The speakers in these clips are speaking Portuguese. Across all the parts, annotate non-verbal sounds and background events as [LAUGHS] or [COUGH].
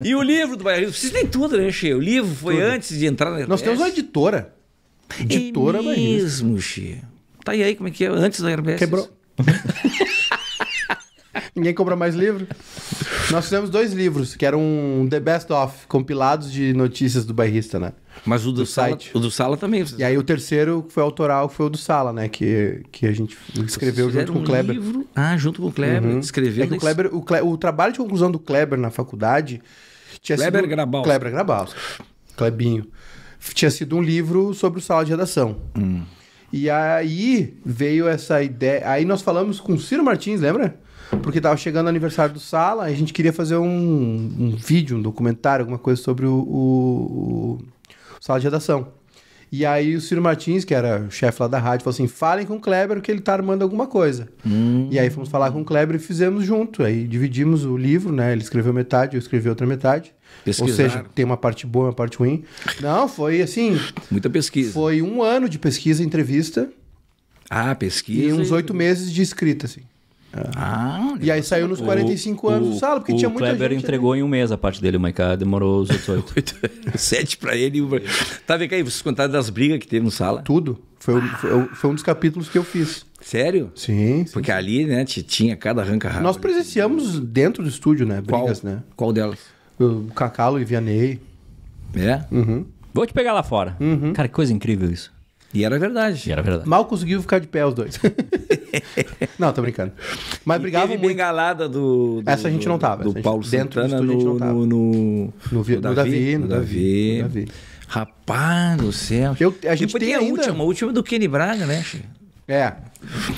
E o livro do bairrismo? Vocês têm tudo, né, Che? O livro foi tudo. antes de entrar na Nós temos uma editora. Editora é mesmo, Che. Tá aí, como é que é? Antes da Herbestes. Quebrou. [LAUGHS] Ninguém compra mais livro. Nós fizemos dois livros, que eram um The Best Of, compilados de notícias do bairrista, né? Mas o do, do Sala, site. o do Sala também. E aí o terceiro foi autoral, que foi o do Sala, né? Que, que a gente escreveu junto com o Kleber. Livro... Ah, junto com o Kleber. Uhum. Escreveu. É o, Kleber, o, Kleber, o trabalho de conclusão do Kleber na faculdade tinha Kleber sido... Grabal. Kleber Grabal. Klebinho. Tinha sido um livro sobre o Sala de Redação. Hum. E aí veio essa ideia. Aí nós falamos com o Ciro Martins, lembra? porque tava chegando o aniversário do Sala, a gente queria fazer um, um vídeo, um documentário, alguma coisa sobre o, o, o Sala de Redação. E aí o Ciro Martins, que era o chefe lá da rádio, falou assim: falem com o Kleber que ele tá armando alguma coisa. Hum. E aí fomos falar com o Kleber e fizemos junto. Aí dividimos o livro, né? Ele escreveu metade, eu escrevi outra metade. Ou seja, tem uma parte boa e uma parte ruim. Não, foi assim. Muita pesquisa. Foi um ano de pesquisa, entrevista. Ah, pesquisa. E uns oito meses de escrita, assim. É. Ah, e aí saiu nos 45 o, anos o, do Sala, porque tinha muita Kleber gente. O Kleber entregou ali. em um mês a parte dele, o Maiká demorou os outros [LAUGHS] Sete pra ele Tá, vendo aí, vocês contaram das brigas que teve no Sala? Tudo. Foi, ah. foi, foi um dos capítulos que eu fiz. Sério? Sim. sim. Porque ali, né, tinha cada arranca-rabo. Nós presenciamos dentro do estúdio, né? Brigas, Qual? né? Qual delas? O Cacalo e Vianney. É? Uhum. Vou te pegar lá fora. Uhum. Cara, que coisa incrível isso. E era verdade. E era verdade. Mal conseguiu ficar de pé os dois. [LAUGHS] [LAUGHS] não, tô brincando. Mas brigava teve muito. bengalada do, do, Essa a gente não tava. Do Paulo dentro Santana do estúdio, no, a gente não tava. No, no, no, Davi, no Davi. No Davi. Rapaz do céu. Eu, a gente Depois tem, a última, a última do Kenny Braga, né? É.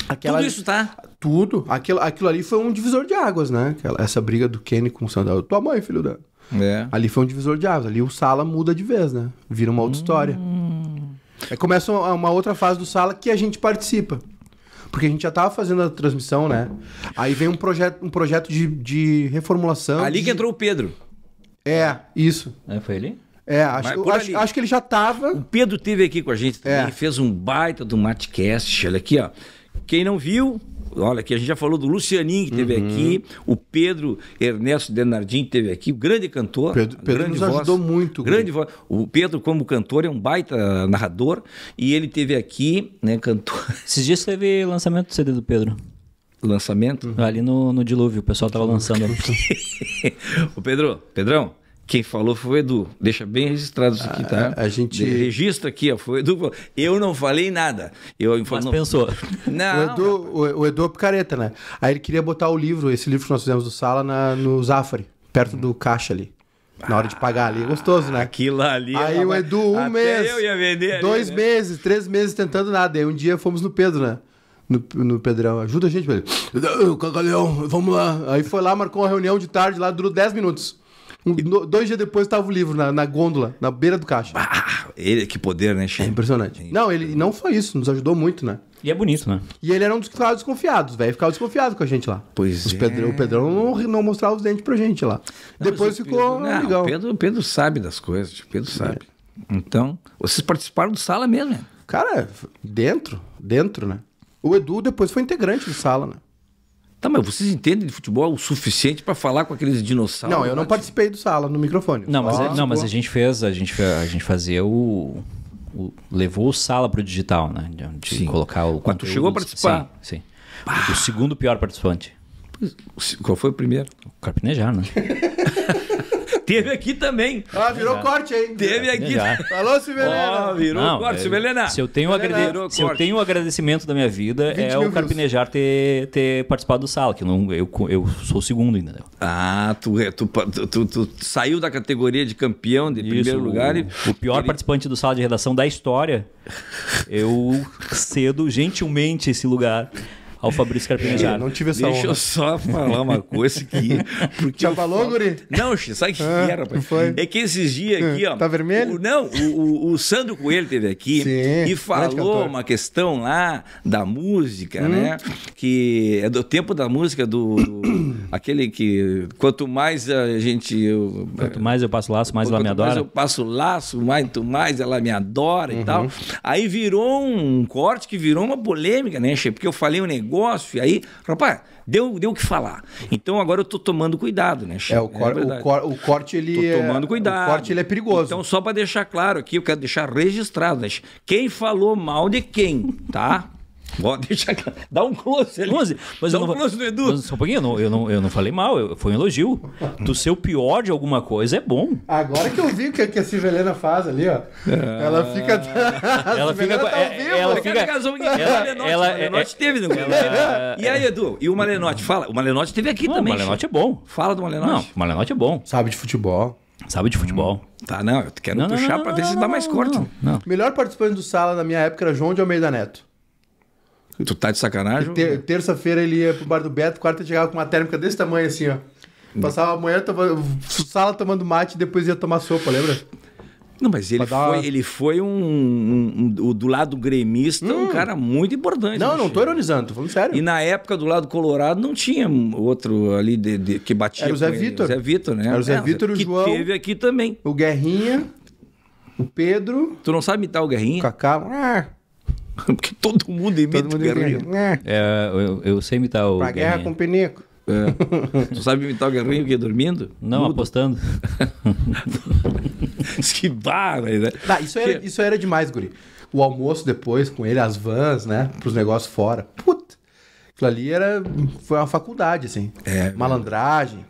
Aquela... Tudo isso tá? Tudo. Aquilo, aquilo ali foi um divisor de águas, né? Aquela, essa briga do Kenny com o Sandal. Tua mãe, filho da... É. Ali foi um divisor de águas. Ali o Sala muda de vez, né? Vira uma outra hum... história. Aí começa uma outra fase do Sala que a gente participa. Porque a gente já tava fazendo a transmissão, né? Aí vem um projeto, um projeto de, de reformulação. Ali de... que entrou o Pedro. É, isso. É, foi ali? É, acho, acho, acho, que ele já tava. O Pedro teve aqui com a gente também, é. fez um baita do Matcast. Olha aqui, ó. Quem não viu, Olha, que a gente já falou do Lucianinho que teve uhum. aqui, o Pedro Ernesto Denardim que teve aqui, o grande cantor. Pedro, Pedro grande nos voz, ajudou muito. Grande voz. O Pedro, como cantor, é um baita narrador e ele teve aqui, né, cantor. [LAUGHS] Esses dias teve lançamento do CD do Pedro lançamento? Uhum. Ali no, no dilúvio, o pessoal tava lançando. [LAUGHS] Ô Pedro, Pedrão, quem falou foi o Edu. Deixa bem registrado isso aqui, tá? A, gente. registra aqui, ó. Foi o Edu. Eu não falei nada. Eu informo... Mas pensou. Não. O Edu, o, o Edu é picareta, né? Aí ele queria botar o livro, esse livro que nós fizemos do Sala, na, no Zafari, perto do caixa ali. Na hora de ah, pagar ali. Gostoso, né? Aquilo ali. Aí o Edu, um Até mês. Eu ia vender dois né? meses, três meses tentando nada. Aí um dia fomos no Pedro, né? No, no Pedrão. Ajuda a gente, Pedro. Cagalhão, vamos lá. Aí foi lá, marcou uma reunião de tarde lá, durou 10 minutos dois dias depois estava o livro na, na, gôndola, na beira do caixa. Bah, ele, que poder, né, Chico? É impressionante. Não, é ele não foi isso, nos ajudou muito, né? E é bonito, né? E ele era um dos que ficava desconfiados, velho. Ficava desconfiado com a gente lá. Pois os é. Pedro, o Pedrão não, não, mostrava os dentes pra gente lá. Não, Depois ficou Pedro, legal. O Pedro, Pedro sabe das coisas, o Pedro sabe. É. Então, vocês participaram do Sala mesmo, né? Cara, dentro, dentro, né? O Edu depois foi integrante do Sala, né? Tá, mas vocês entendem de futebol o suficiente para falar com aqueles dinossauros? Não, eu não participei do sala no microfone. Não, mas, ah, é, não, mas a gente fez, a gente, a gente fazia o, o levou o sala pro digital, né? De sim. colocar o. Quando chegou a participar? Sim. sim. O segundo pior participante. Qual foi o primeiro? O Carpinejar, né? [LAUGHS] Teve aqui também. Ah, virou já. corte hein? Teve aqui. Já. Alô, Silvelena. Oh, virou Não, corte, é, Silvelena. Se eu tenho, agrade... se eu tenho um agradecimento da minha vida, é o Carpinejar ter, ter participado do sala, que não, eu, eu sou o segundo, entendeu? Ah, tu, é, tu, tu, tu, saiu da categoria de campeão de Isso, primeiro lugar. O, e... o pior ele... participante do sala de redação da história. Eu cedo gentilmente esse lugar ao Fabrício Carpinejaro. É, não tive essa Deixa honra. eu só falar uma coisa aqui. [LAUGHS] Porque Já falou, guri? Não, sabe o que ah, era, rapaz? Foi. É que esses dias ah, aqui, ó. Tá vermelho? O, não, o, o, o Sandro Coelho teve aqui Sim, e falou uma questão lá da música, hum. né? Que é do tempo da música do, do [COUGHS] aquele que quanto mais a gente eu, quanto mais eu passo laço, mais ela me adora. Mais eu passo laço, mais mais ela me adora uhum. e tal. Uhum. Aí virou um corte que virou uma polêmica, né, Che? Porque eu falei um negócio negócio. E aí, rapaz, deu o que falar. Então agora eu tô tomando cuidado, né, Chico? É, o, cor, é o, cor, o, corte ele tô é- tomando cuidado. O corte ele é perigoso. Então só para deixar claro aqui, eu quero deixar registrado, né? quem falou mal de quem, tá? Bom, deixa. Dá um close ali. Close? Mas Dá eu um não, close no Edu. Mas, só um pouquinho, eu não, eu não, eu não falei mal, eu, foi um elogio. tu ser o pior de alguma coisa é bom. Agora que eu vi o que, que a Helena faz ali, ó. Ela fica. Ah. [LAUGHS] Tá é, ela fica. é, ela fica. Ela, ela, teve, E aí, Edu? E o Malenote? Fala. O Malenote teve aqui não, também. O Malenote é bom. Fala do Malenote. Não, o Malenote é bom. Sabe de futebol. Sabe de futebol. Hum. Tá, não, eu quero não, puxar não, pra ver se dá mais corte. Melhor participante do Sala na minha época era João de Almeida Neto. Tu tá de sacanagem? Ter, Terça-feira ele ia pro bar do Beto, quarta chegava com uma térmica desse tamanho assim, ó. Passava a manhã tomando, sala tomando mate e depois ia tomar sopa, lembra? Não, mas ele dar... foi, ele foi um, um, um, um, do lado gremista, hum. um cara muito importante. Não, né, não tô ironizando, tô falando sério. E na época, do lado colorado, não tinha outro ali de, de, que batia. Era o Zé Vitor. Zé Vitor, né? Era o Zé Vitor e o que João. Que teve aqui também. O Guerrinha, o Pedro. Tu não sabe imitar o Guerrinha? O Cacá. Ah. [LAUGHS] Porque todo mundo imita todo mundo o Guerrinho. Imita. É. é, eu, eu, sei imitar o. Pra guerra com pinico. É. [LAUGHS] Tu sabe imitar o Guerrinho que é dormindo? Não, Mudo. apostando. [LAUGHS] que barra, né? Tá, isso, era, isso era demais, Guri. O almoço depois com ele, as vans, né? Pros negócios fora. Puta! Aquilo ali era, foi uma faculdade, assim. É, Malandragem,